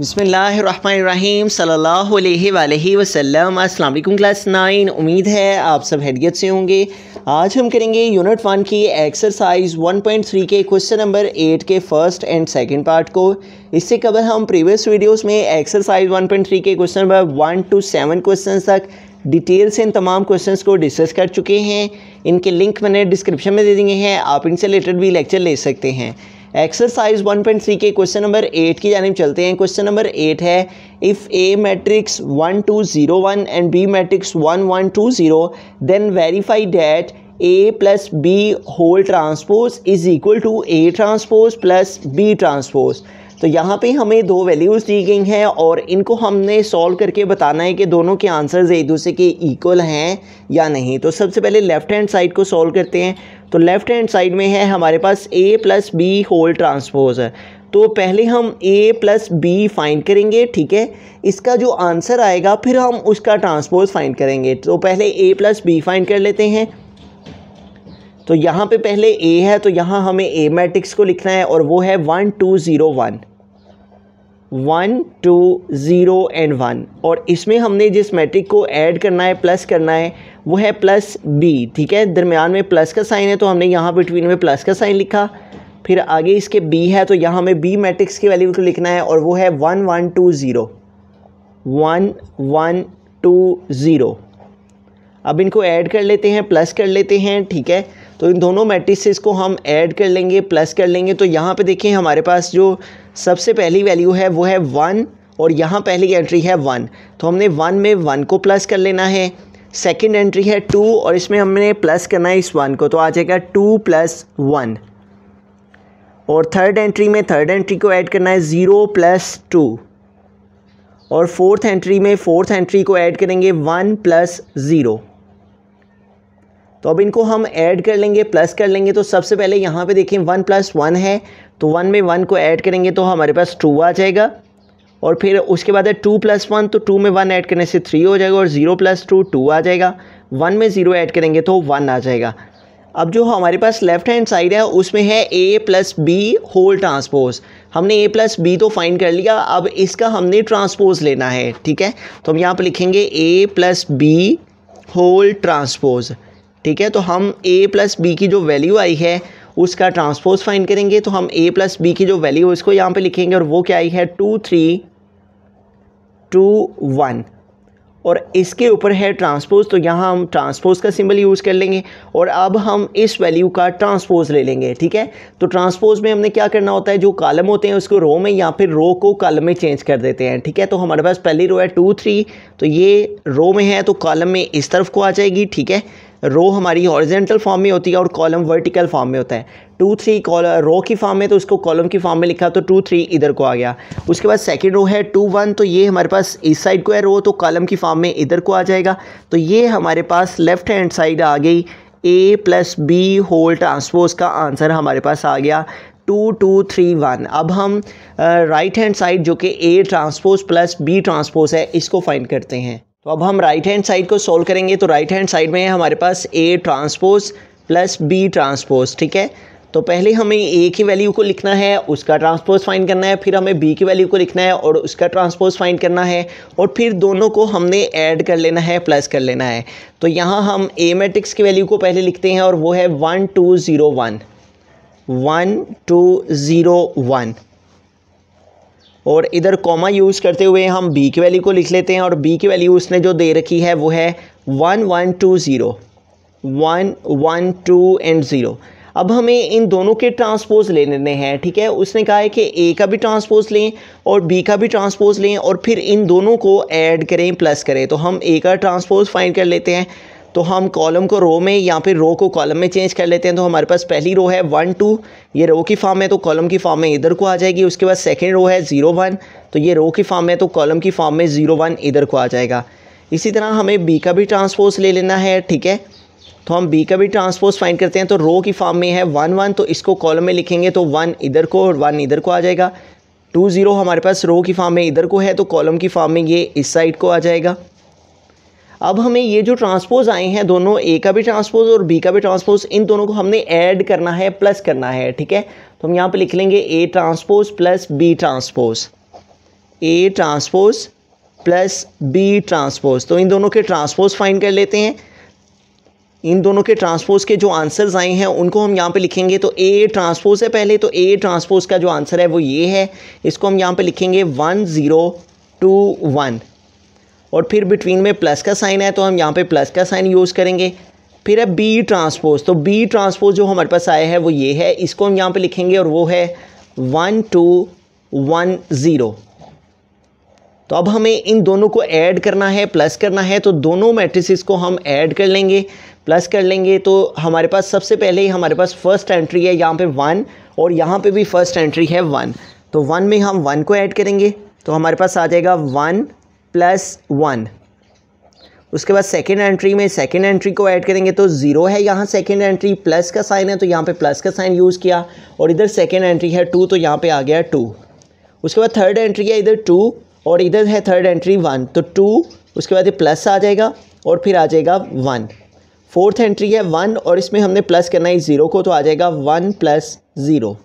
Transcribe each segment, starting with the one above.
बसमीम सल्लल्लाहु अलैहि अस्सलाम वालेकुम क्लास नाइन उम्मीद है आप सब हैरियत से होंगे आज हम करेंगे यूनिट वन की एक्सरसाइज 1.3 के क्वेश्चन नंबर एट के फर्स्ट एंड सेकंड पार्ट को इससे कबल हम प्रीवियस वीडियोस में एक्सरसाइज 1.3 के question number one two seven question तक डिटेल से इन तमाम क्वेश्चंस को डिस्कस कर चुके हैं इनके लिंक मैंने डिस्क्रिप्शन में दे दिए हैं आप इनसे रिलेटेड भी लेक्चर ले सकते हैं एक्सरसाइज 1.3 के क्वेश्चन नंबर एट की जानब चलते हैं क्वेश्चन नंबर एट है if A matrix one two zero one and B matrix one one two zero then verify that A plus B whole transpose is equal to A transpose plus B transpose तो यहाँ पे हमें दो values दी गई हैं और इनको हमने सॉल्व करके बताना है कि दोनों के आंसर्स एक दूसरे के इक्वल हैं या नहीं तो सबसे पहले लेफ़्ट हैंड साइड को सॉल्व करते हैं तो लेफ़्ट हैंड साइड में है हमारे पास A plus B whole transpose तो पहले हम ए प्लस बी फाइंड करेंगे ठीक है इसका जो आंसर आएगा फिर हम उसका ट्रांसपोज फाइंड करेंगे तो पहले ए प्लस बी फाइंड कर लेते हैं तो यहाँ पे पहले ए है तो यहाँ हमें ए मैट्रिक्स को लिखना है और वो है one two zero one one two zero and one और इसमें हमने जिस मैट्रिक को ऐड करना है प्लस करना है वो है प्लस बी ठीक है दरमियान में प्लस का साइन है तो हमने यहाँ बिटवीन में प्लस का साइन लिखा फिर आगे इसके बी है तो यहाँ हमें बी मैट्रिक्स की वैल्यू को लिखना है और वो है one one two zero one one two zero अब इनको ऐड कर लेते हैं प्लस कर लेते हैं ठीक है तो इन दोनों से को हम ऐड कर लेंगे प्लस कर लेंगे तो यहाँ पे देखिए हमारे पास जो सबसे पहली वैल्यू है वो है वन और यहाँ पहली एंट्री है वन तो हमने वन में वन को प्लस कर लेना है सेकेंड एंट्री है टू और इसमें हमने प्लस करना है इस वन को तो आ जाएगा टू प्लस वन और थर्ड एंट्री में थर्ड एंट्री को ऐड करना है ज़ीरो प्लस टू और फोर्थ एंट्री में फोर्थ एंट्री को ऐड करेंगे वन प्लस ज़ीरो तो अब इनको हम ऐड कर लेंगे प्लस कर लेंगे तो सबसे पहले यहाँ पे देखें वन प्लस वन है तो वन में वन को ऐड करेंगे तो हमारे पास टू आ जाएगा और फिर उसके बाद है टू प्लस वन तो टू में वन ऐड करने से थ्री हो जाएगा और ज़ीरो प्लस टू टू आ जाएगा वन में ज़ीरो ऐड करेंगे तो वन आ जाएगा अब जो हमारे पास लेफ़्ट हैंड साइड है उसमें है A plus B whole transpose हमने ए प्लस बी तो फाइंड कर लिया अब इसका हमने ट्रांसपोज लेना है ठीक है तो हम यहाँ पर लिखेंगे A plus B whole transpose ठीक है तो हम ए प्लस बी की जो वैल्यू आई है उसका ट्रांसपोज फाइंड करेंगे तो हम ए प्लस बी की जो वैल्यू है उसको यहाँ पे लिखेंगे और वो क्या आई है टू थ्री टू वन और इसके ऊपर है ट्रांसपोज तो यहाँ हम ट्रांसपोज का सिंबल यूज़ कर लेंगे और अब हम इस वैल्यू का ट्रांसपोज ले लेंगे ठीक है तो ट्रांसपोज में हमने क्या करना होता है जो कॉलम होते हैं उसको रो में या फिर रो को कॉलम में चेंज कर देते हैं ठीक है तो हमारे पास पहली रो है टू थ्री तो ये रो में है तो कॉलम में इस तरफ को आ जाएगी ठीक है रो हमारी हॉरिजेंटल फॉर्म में होती है और कॉलम वर्टिकल फॉर्म में होता है टू थ्री रो की फॉर्म में तो उसको कॉलम की फॉर्म में लिखा तो टू थ्री इधर को आ गया उसके बाद सेकेंड रो है टू वन तो ये हमारे पास इस साइड को है रो तो कॉलम की फॉर्म में इधर को आ जाएगा तो ये हमारे पास लेफ्ट हैंड साइड आ गई A plus B whole transpose का आंसर हमारे पास आ गया टू टू थ्री वन अब हम राइट हैंड साइड जो कि A transpose plus B transpose है इसको फाइंड करते हैं तो अब हम राइट हैंड साइड को सोल्व करेंगे तो राइट हैंड साइड में है हमारे पास A transpose plus B transpose ठीक है तो पहले हमें ए की वैल्यू को लिखना है उसका ट्रांसपोज फाइंड करना है फिर हमें बी की वैल्यू को लिखना है और उसका ट्रांसपोज फाइंड करना है और फिर दोनों को हमने ऐड कर लेना है प्लस कर लेना है तो यहाँ हम ए मैट्रिक्स की वैल्यू को पहले लिखते हैं और वो है one two zero one one two zero one और इधर कॉमा यूज़ करते हुए हम बी की वैल्यू को लिख लेते हैं और बी की वैल्यू उसने जो दे रखी है वो है one one two zero one one two and zero अब हमें इन दोनों के ट्रांसपोज ले लेने हैं ठीक है उसने कहा है कि ए का भी ट्रांसपोज लें और बी का भी ट्रांसपोज लें और फिर इन दोनों को ऐड करें प्लस करें तो हम ए का ट्रांसपोज फाइंड कर लेते हैं तो हम कॉलम को रो में या फिर रो को कॉलम में चेंज कर लेते हैं तो हमारे पास पहली रो है वन टू ये रो की फॉर्म है तो कॉलम की फॉर्म में इधर को आ जाएगी उसके बाद सेकेंड रो है ज़ीरो वन तो ये रो की फॉर्म है तो कॉलम की फॉर्म में ज़ीरो वन इधर को आ जाएगा इसी तरह हमें बी का भी ट्रांसपोज ले लेना है ठीक है तो हम बी का भी ट्रांसपोज फाइंड करते हैं तो रो की फॉर्म में है वन वन तो इसको कॉलम में लिखेंगे तो वन इधर को और वन इधर को आ जाएगा टू ज़ीरो हमारे पास रो की फॉर्म में इधर को है तो कॉलम की फॉर्म में ये इस साइड को आ जाएगा अब हमें ये जो ट्रांसपोज आए हैं दोनों ए का भी ट्रांसपोज और बी का भी ट्रांसपोज इन दोनों को हमने ऐड करना है प्लस करना है ठीक है तो हम यहाँ पे लिख लेंगे A transpose plus B transpose A transpose plus B transpose तो इन दोनों के ट्रांसपोज फाइंड कर लेते हैं इन दोनों के ट्रांसपोज के जो आंसर्स आए हैं उनको हम यहाँ पे लिखेंगे तो ए ट्रांसपोज है पहले तो ए ट्रांसपोज का जो आंसर है वो ये है इसको हम यहाँ पे लिखेंगे वन ज़ीरो टू वन और फिर बिटवीन में प्लस का साइन है तो हम यहाँ पे प्लस का साइन यूज़ करेंगे फिर है बी ट्रांसपोज तो बी ट्रांसपोज जो हमारे पास आया है वो ये है इसको हम यहाँ पे लिखेंगे और वो है वन टू वन ज़ीरो तो अब हमें इन दोनों को ऐड करना है प्लस करना है तो दोनों मैट्रिसेस को हम ऐड कर लेंगे प्लस कर लेंगे तो हमारे पास सबसे पहले ही हमारे पास फर्स्ट एंट्री है यहाँ पे वन और यहाँ पे भी फर्स्ट एंट्री है वन तो वन में हम वन को ऐड करेंगे तो हमारे पास आ जाएगा वन प्लस वन उसके बाद सेकेंड एंट्री में सेकेंड एंट्री को ऐड करेंगे तो ज़ीरो है यहाँ सेकेंड एंट्री प्लस का साइन है तो यहाँ पे प्लस का साइन यूज़ किया और इधर सेकेंड एंट्री है टू तो यहाँ पे आ गया टू उसके बाद थर्ड एंट्री है इधर टू और इधर है थर्ड एंट्री वन तो टू उसके बाद ये प्लस आ जाएगा और फिर आ जाएगा वन फोर्थ एंट्री है वन और इसमें हमने प्लस करना है ज़ीरो को तो आ जाएगा वन प्लस ज़ीरो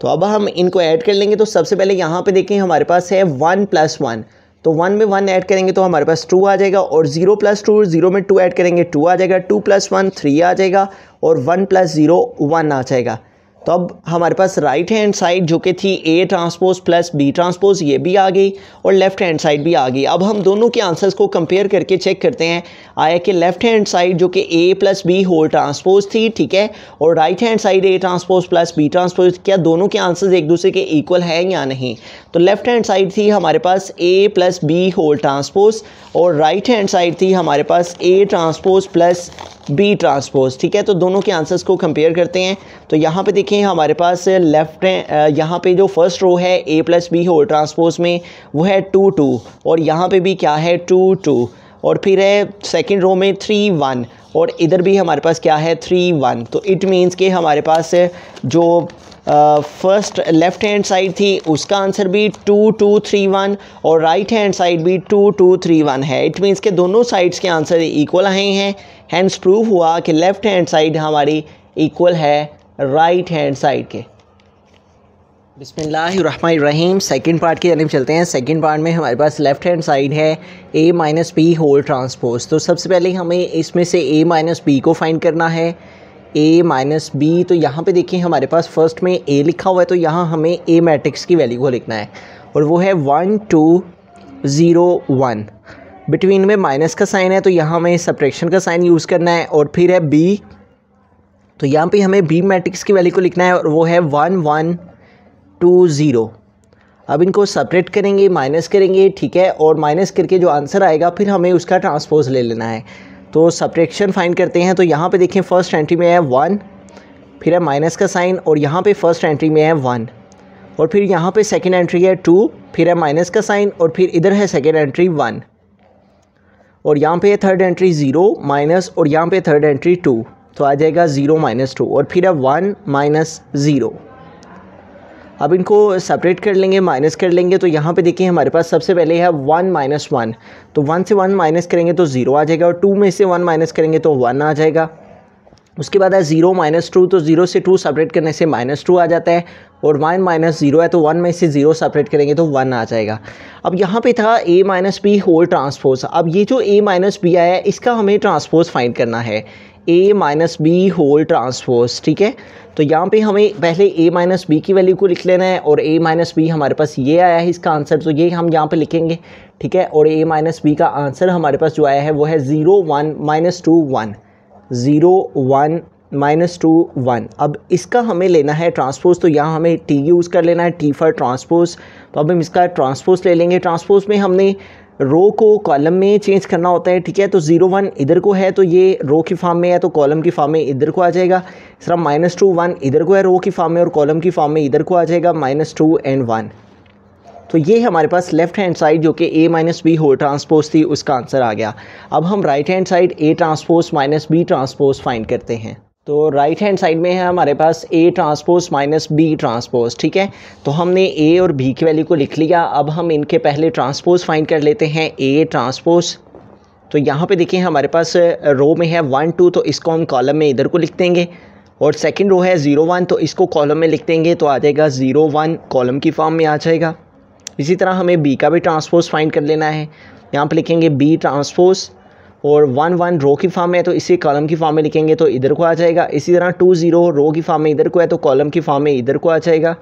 तो अब हम इनको ऐड कर लेंगे तो सबसे पहले यहाँ पे देखें हमारे पास है वन प्लस वन तो वन में वन ऐड करेंगे तो हमारे पास टू आ जाएगा और ज़ीरो प्लस टू ज़ीरो में टू ऐड करेंगे टू आ जाएगा टू प्लस वन थ्री आ जाएगा और वन प्लस ज़ीरो वन आ जाएगा तो अब हमारे पास राइट हैंड साइड जो कि थी A transpose plus B transpose ये भी आ गई और लेफ्ट हैंड साइड भी आ गई अब हम दोनों के आंसर्स को कंपेयर करके चेक करते हैं आया कि लेफ्ट हैंड साइड जो कि A plus B whole transpose थी ठीक है और right hand side A transpose plus B transpose क्या दोनों के आंसर्स एक दूसरे के इक्वल हैं या नहीं तो लेफ्ट हैंड साइड थी हमारे पास A plus B whole transpose और राइट हैंड साइड थी हमारे पास A transpose plus B transpose ठीक है तो दोनों के आंसर्स को कंपेयर करते हैं तो यहाँ पर देखिए देखें हमारे पास लेफ्ट यहाँ पे जो फर्स्ट रो है A plus B whole transpose में वो है टू टू और यहाँ पे भी क्या है टू टू और फिर है सेकेंड रो में थ्री वन और इधर भी हमारे पास क्या है थ्री वन तो इट मीन्स कि हमारे पास जो फर्स्ट लेफ़्ट हैंड साइड थी उसका आंसर भी टू टू थ्री वन और राइट हैंड साइड भी टू टू थ्री वन है इट मीन्स के दोनों साइड्स के आंसर इक्वल आए हैं हैंड्स प्रूव हुआ कि लेफ़्ट हैंड साइड हमारी इक्वल है राइट हैंड साइड के बिसमीम सेकेंड पार्ट की जानब चलते हैं सेकेंड पार्ट में हमारे पास लेफ़्ट हैंड साइड है A minus B whole transpose तो सबसे पहले हमें इसमें से ए माइनस बी को फाइंड करना है ए माइनस बी तो यहाँ पे देखिए हमारे पास फर्स्ट में ए लिखा हुआ है तो यहाँ हमें ए मैट्रिक्स की वैल्यू को लिखना है और वो है one two zero one between में माइनस का साइन है तो यहाँ हमें सप्रेक्शन का साइन यूज़ करना है और फिर है बी तो यहाँ पे हमें बी मैट्रिक्स की वैल्यू को लिखना है और वो है वन वन टू ज़ीरो अब इनको सेपरेट करेंगे माइनस करेंगे ठीक है और माइनस करके जो आंसर आएगा फिर हमें उसका ट्रांसपोज ले लेना है तो सप्रेक्शन फाइंड करते हैं तो यहाँ पे देखें फर्स्ट एंट्री में है वन फिर है माइनस का साइन और यहाँ पे फर्स्ट एंट्री में है वन और फिर यहाँ पे सेकेंड एंट्री है टू फिर है माइनस का साइन और फिर इधर है सेकेंड एंट्री वन और यहाँ पे है थर्ड एंट्री ज़ीरो माइनस और यहाँ पे थर्ड एंट्री टू तो आ जाएगा ज़ीरो माइनस टू और फिर अब वन माइनस ज़ीरो अब इनको सेपरेट कर लेंगे माइनस कर लेंगे तो यहाँ पे देखिए हमारे पास सबसे पहले है वन माइनस वन तो वन से वन माइनस करेंगे तो ज़ीरो आ जाएगा और टू में से वन माइनस करेंगे तो वन आ जाएगा उसके बाद है ज़ीरो माइनस टू तो ज़ीरो से टू सेपरेट करने से माइनस टू आ जाता है और वन माइनस ज़ीरो है तो वन में से ज़ीरो सेपरेट करेंगे तो वन आ जाएगा अब यहाँ पे था A minus B whole transpose अब ये जो ए माइनस बी आया है इसका हमें ट्रांसपोज फाइंड करना है A minus B whole transpose ठीक है तो यहाँ पे हमें पहले ए माइनस बी की वैल्यू को लिख लेना है और ए माइनस बी हमारे पास ये आया है इसका आंसर तो ये हम यहाँ पे लिखेंगे ठीक है और ए माइनस बी का आंसर हमारे पास जो आया है वो है zero one minus two one zero one minus two one अब इसका हमें लेना है ट्रांसपोज तो यहाँ हमें टी यूज़ कर लेना है टी फॉर ट्रांसपोज तो अब हम इसका ट्रांसपोज ले लेंगे ट्रांसपोज में हमने रो को कॉलम में चेंज करना होता है ठीक है तो ज़ीरो वन इधर को है तो ये रो की फार्म में है तो कॉलम की फार्म में इधर को आ जाएगा इस तरह माइनस टू वन इधर को है रो की फार्म में और कॉलम की फार्म में इधर को आ जाएगा माइनस टू एंड वन तो ये हमारे पास लेफ्ट हैंड साइड जो कि A minus B whole transpose थी उसका आंसर आ गया अब हम right hand side A transpose minus B transpose find करते हैं तो राइट हैंड साइड में है हमारे पास A transpose minus B transpose ठीक है तो हमने ए और बी की वैल्यू को लिख लिया अब हम इनके पहले ट्रांसपोज फाइंड कर लेते हैं ए ट्रांसपोज तो यहाँ पे देखिए हमारे पास रो uh, में है वन टू तो इसको हम कॉलम में इधर को लिख देंगे और सेकंड रो है ज़ीरो वन तो इसको कॉलम में लिख देंगे तो आ जाएगा ज़ीरो वन कॉलम की फॉर्म में आ जाएगा इसी तरह हमें बी का भी ट्रांसपोज फाइंड कर लेना है यहाँ पर लिखेंगे बी ट्रांसपोज और वन वन रो की में है तो इसी कॉलम की फार्म में लिखेंगे तो इधर को आ जाएगा इसी तरह टू ज़ीरो रो की फार्म में इधर को है तो कॉलम की फार्म में इधर को आ जाएगा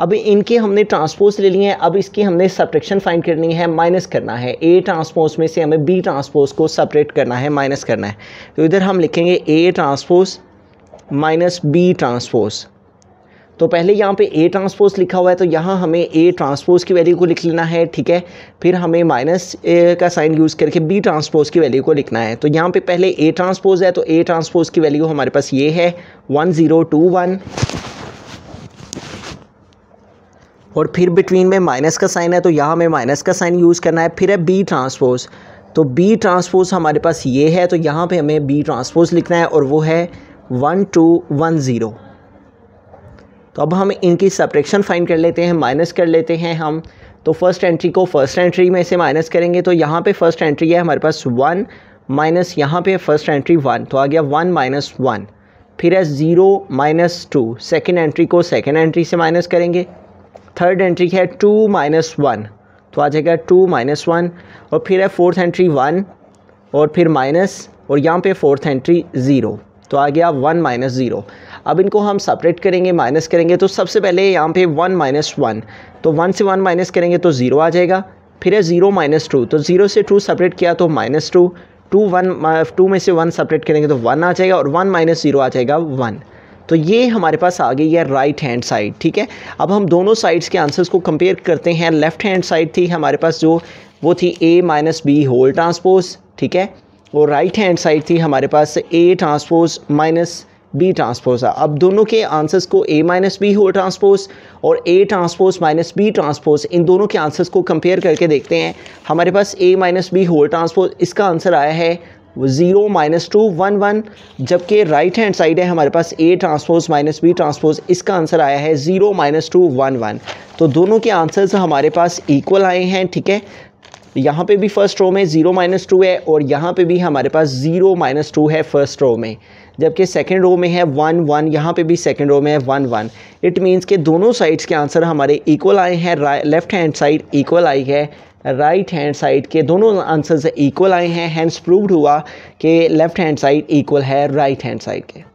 अब इनके हमने ट्रांसपोज ले लिए हैं अब इसकी हमने सब्ट्रैक्शन फाइंड करनी है माइनस करना है ए ट्रांसपोज में से हमें बी ट्रांसपोज को सपरेट करना है माइनस करना है तो इधर हम लिखेंगे A transpose minus B transpose तो पहले यहाँ पे ए ट्रांसपोज लिखा हुआ है तो यहाँ हमें ए ट्रांसपोज की वैल्यू को लिख लेना है ठीक है फिर हमें माइनस का साइन यूज़ करके बी ट्रांसपोज की वैल्यू को लिखना है तो यहाँ पे पहले ए ट्रांसपोज है तो ए ट्रांसपोज की वैल्यू हमारे पास ये है वन ज़ीरो टू वन और फिर बिटवीन में माइनस का साइन है तो यहाँ हमें माइनस का साइन यूज़ करना है फिर है बी ट्रांसपोज तो बी ट्रांसपोज हमारे पास ये है तो यहाँ पर हमें बी ट्रांसपोज लिखना है और वो है वन टू वन ज़ीरो तो अब हम इनकी सप्रेक्शन फाइंड कर लेते हैं माइनस कर लेते हैं हम तो फर्स्ट एंट्री को फर्स्ट एंट्री में से माइनस करेंगे तो यहाँ पे फर्स्ट एंट्री है हमारे पास वन माइनस यहाँ पे फर्स्ट एंट्री वन तो आ गया वन माइनस वन फिर है zero minus two second entry को सेकेंड एंट्री से माइनस करेंगे थर्ड एंट्री है टू माइनस वन तो आ जाएगा टू माइनस वन और फिर है फोर्थ एंट्री वन और फिर माइनस और यहाँ पे फोर्थ एंट्री ज़ीरो तो आ गया वन माइनस ज़ीरो अब इनको हम सेपरेट करेंगे माइनस करेंगे तो सबसे पहले यहाँ पे वन माइनस वन तो वन से वन माइनस करेंगे तो ज़ीरो आ जाएगा फिर है ज़ीरो माइनस टू तो ज़ीरो से टू सेपरेट किया तो minus two two one two में से वन सेपरेट करेंगे तो वन आ जाएगा और वन माइनस ज़ीरो आ जाएगा वन तो ये हमारे पास आ गई है राइट हैंड साइड ठीक है अब हम दोनों साइड्स के आंसर्स को कंपेयर करते हैं लेफ्ट हैंड साइड थी हमारे पास जो वो थी A minus B whole transpose ठीक है और राइट हैंड साइड थी हमारे पास A transpose minus B transpose है अब दोनों के आंसर्स को A minus B whole transpose और A transpose minus B transpose इन दोनों के आंसर्स को कंपेयर करके देखते हैं हमारे पास A minus B whole transpose इसका आंसर आया है zero minus two one one जबकि राइट हैंड साइड है हमारे पास A transpose minus B transpose इसका आंसर आया है zero minus two one one तो दोनों के आंसर्स हमारे पास इक्वल आए हैं ठीक है यहाँ पे भी फर्स्ट रो में ज़ीरो माइनस टू है और यहाँ पे भी हमारे पास ज़ीरो माइनस टू है फर्स्ट रो में जबकि सेकेंड रो में है वन वन यहाँ पे भी सेकेंड रो में है वन वन इट मीन्स के दोनों साइड्स के आंसर हमारे इक्वल आए हैं लेफ्ट हैंड साइड इक्वल आई है राइट हैंड साइड के दोनों आंसर्स इक्वल आए हैं हैंड्स प्रूव्ड हुआ कि लेफ्ट हैंड साइड इक्वल है राइट हैंड साइड के